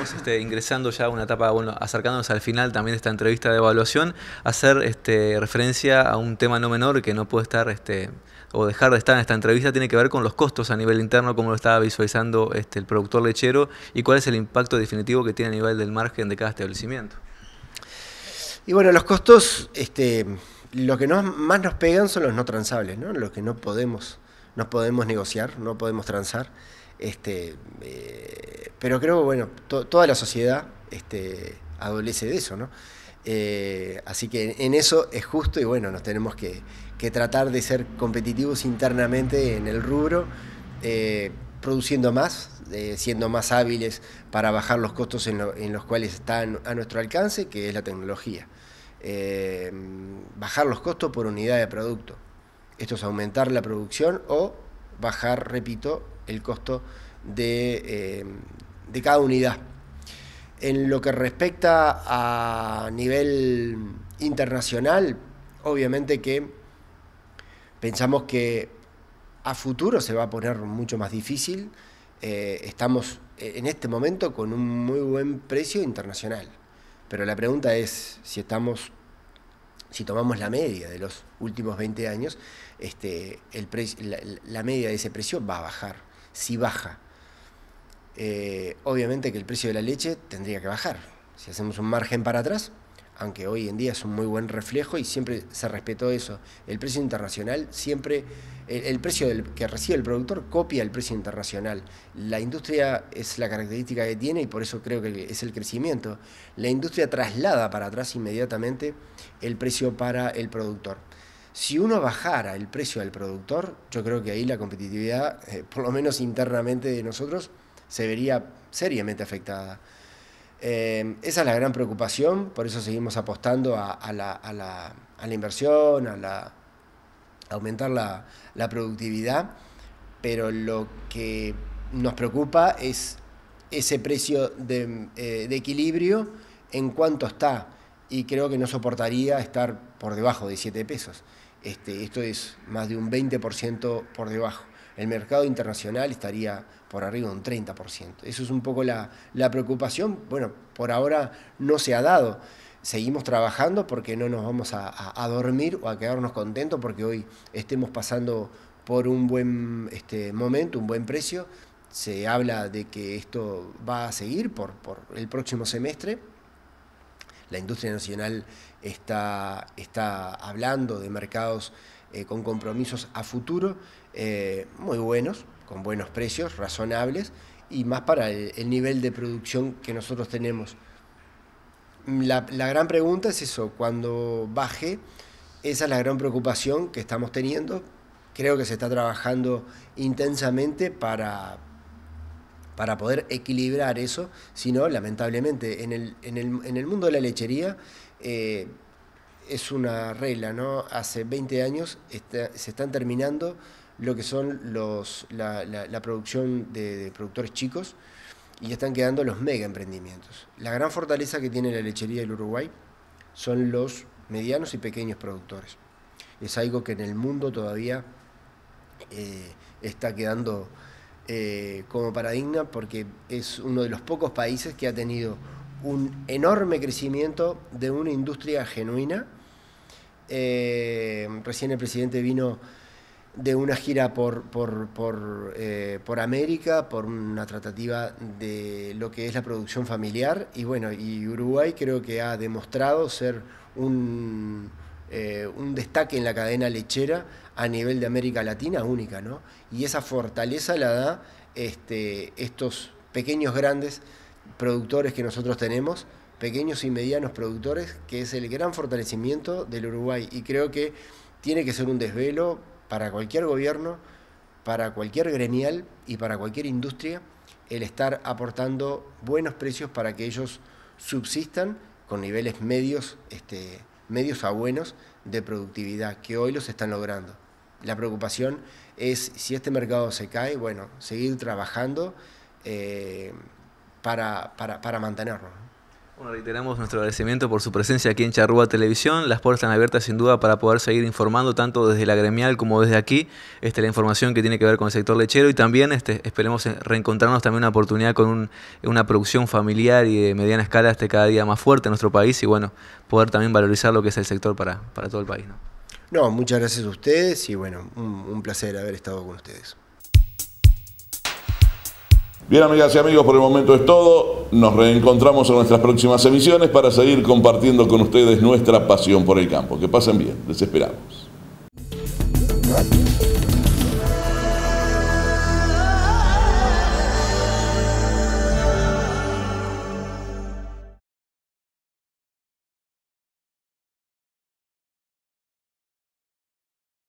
Este, ingresando ya a una etapa, bueno, acercándonos al final también de esta entrevista de evaluación, hacer este, referencia a un tema no menor que no puede estar este, o dejar de estar en esta entrevista, tiene que ver con los costos a nivel interno, como lo estaba visualizando el productor lechero, y cuál es el impacto definitivo que tiene a nivel del margen de cada establecimiento. Y bueno, los costos, este, lo que más nos pegan son los no transables, los que no podemos, no podemos negociar, no podemos transar. Este, eh, pero creo, bueno, toda la sociedad este, adolece de eso, ¿no? Eh, así que en, eso es justo y bueno, nos tenemos que, tratar de ser competitivos internamente en el rubro, eh, produciendo más, siendo más hábiles para bajar los costos en, los cuales están a nuestro alcance, que es la tecnología. bajar los costos por unidad de producto. Esto es aumentar la producción o bajar, repito, el costo eh, de, cada unidad. En lo que respecta a nivel internacional, obviamente que pensamos que a futuro se va a poner mucho más difícil. Eh, estamos eh, en este momento con un muy buen precio internacional. Pero la pregunta es si estamos, si tomamos la media de los últimos 20 años, este, el la media de ese precio va a bajar si baja. Eh, obviamente que el precio de la leche tendría que bajar. Si hacemos un margen para atrás, aunque hoy en día es un muy buen reflejo y siempre se respetó eso, el precio internacional siempre, el, el precio del, que recibe el productor copia el precio internacional. La industria es la característica que tiene y por eso creo que es el crecimiento. La industria traslada para atrás inmediatamente el precio para el productor. Si uno bajara el precio del productor, yo creo que ahí la competitividad, eh, por lo menos internamente de nosotros, se vería seriamente afectada. Eh, esa es la gran preocupación, por eso seguimos apostando a, la, inversión, a, aumentar la, productividad, pero lo que nos preocupa es ese precio de, eh, equilibrio en cuanto está y creo que no soportaría estar por debajo de 7 pesos. Este, esto es más de un 20% por debajo. El mercado internacional estaría por arriba de un 30%. Eso es un poco la, preocupación. Bueno, por ahora no se ha dado. Seguimos trabajando porque no nos vamos a, dormir o a quedarnos contentos porque hoy estemos pasando por un buen este, momento, un buen precio. Se habla de que esto va a seguir por el próximo semestre la industria nacional está, está hablando de mercados eh, con compromisos a futuro eh, muy buenos, con buenos precios, razonables, y más para el, nivel de producción que nosotros tenemos. la, gran pregunta es eso, cuando baje, esa es la gran preocupación que estamos teniendo. Creo que se está trabajando intensamente para, para poder equilibrar eso, sino lamentablemente en el, mundo de la lechería eh, es una regla, ¿no? Hace 20 años se están terminando lo que son los, la, producción de, productores chicos y están quedando los mega emprendimientos. La gran fortaleza que tiene la lechería del Uruguay son los medianos y pequeños productores. Es algo que en el mundo todavía eh, está quedando eh, como paradigma porque es uno de los pocos países que ha tenido un enorme crecimiento de una industria genuina. Eh, recién el presidente vino de una gira por, eh, por, América, por una tratativa de lo que es la producción familiar. Y bueno, y Uruguay creo que ha demostrado ser un, eh, un destaque en la cadena lechera a nivel de América Latina única, ¿no? Y esa fortaleza la da este, estos pequeños grandes productores que nosotros tenemos, pequeños y medianos productores, que es el gran fortalecimiento del Uruguay. Y creo que tiene que ser un desvelo para cualquier gobierno, para cualquier gremial y para cualquier industria el estar aportando buenos precios para que ellos subsistan con niveles medios este, medios a buenos de productividad, que hoy los están logrando. La preocupación es si este mercado se cae, bueno, seguir trabajando eh, para, mantenerlo. para bueno, reiteramos nuestro agradecimiento por su presencia aquí en Charrúa Televisión. Las puertas están abiertas sin duda para poder seguir informando tanto desde la gremial como desde aquí este, la información que tiene que ver con el sector lechero y también este, esperemos reencontrarnos también una oportunidad con una producción familiar y de mediana escala este, cada día más fuerte en nuestro país y bueno, poder también valorizar lo que es el sector para, todo el país. ¿no? muchas gracias a ustedes y bueno, un placer haber estado con ustedes. Bien, amigas y amigos, por el momento es todo. Nos reencontramos en nuestras próximas emisiones para seguir compartiendo con ustedes nuestra pasión por el campo. Que pasen bien, Les esperamos.